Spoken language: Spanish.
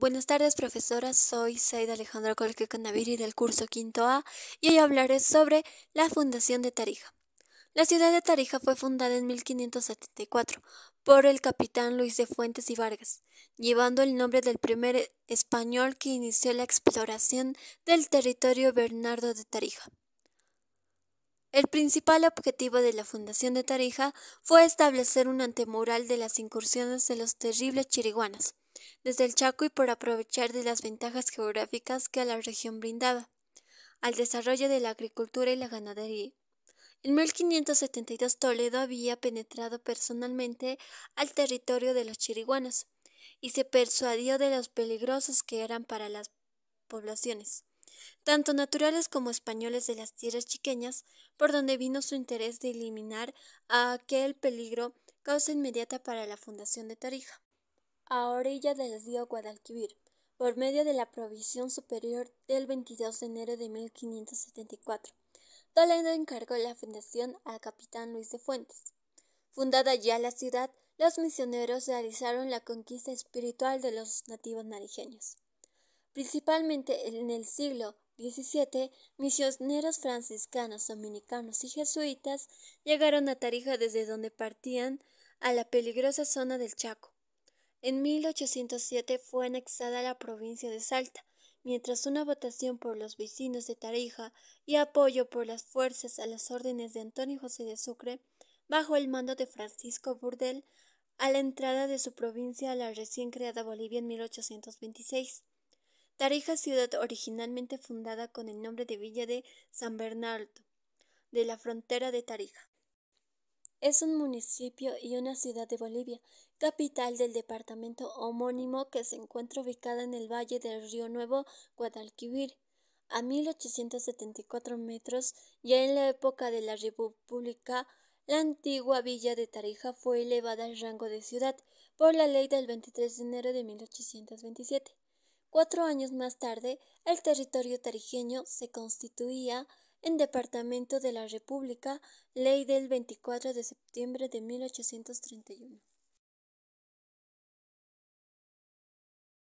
Buenas tardes, profesoras, Soy Saida Alejandra Colque Canaviri del curso Quinto A y hoy hablaré sobre la fundación de Tarija. La ciudad de Tarija fue fundada en 1574 por el capitán Luis de Fuentes y Vargas, llevando el nombre del primer español que inició la exploración del territorio Bernardo de Tarija. El principal objetivo de la fundación de Tarija fue establecer un antemural de las incursiones de los terribles chiriguanas, desde el Chaco y por aprovechar de las ventajas geográficas que a la región brindaba, al desarrollo de la agricultura y la ganadería. En 1572 Toledo había penetrado personalmente al territorio de los chiriguanos y se persuadió de los peligrosos que eran para las poblaciones, tanto naturales como españoles de las tierras chiqueñas, por donde vino su interés de eliminar aquel peligro causa inmediata para la fundación de Tarija a orilla del río Guadalquivir, por medio de la provisión superior del 22 de enero de 1574. Toledo encargó la fundación al capitán Luis de Fuentes. Fundada ya la ciudad, los misioneros realizaron la conquista espiritual de los nativos narijeños. Principalmente en el siglo XVII, misioneros franciscanos, dominicanos y jesuitas llegaron a Tarija desde donde partían a la peligrosa zona del Chaco. En 1807 fue anexada la provincia de Salta, mientras una votación por los vecinos de Tarija y apoyo por las fuerzas a las órdenes de Antonio José de Sucre, bajo el mando de Francisco Burdel, a la entrada de su provincia a la recién creada Bolivia en 1826. Tarija, ciudad originalmente fundada con el nombre de Villa de San Bernardo, de la frontera de Tarija. Es un municipio y una ciudad de Bolivia capital del departamento homónimo que se encuentra ubicada en el valle del río Nuevo Guadalquivir, a 1874 metros, ya en la época de la República, la antigua villa de Tarija fue elevada al rango de ciudad por la ley del 23 de enero de 1827. Cuatro años más tarde, el territorio tarijeño se constituía en Departamento de la República, ley del 24 de septiembre de 1831.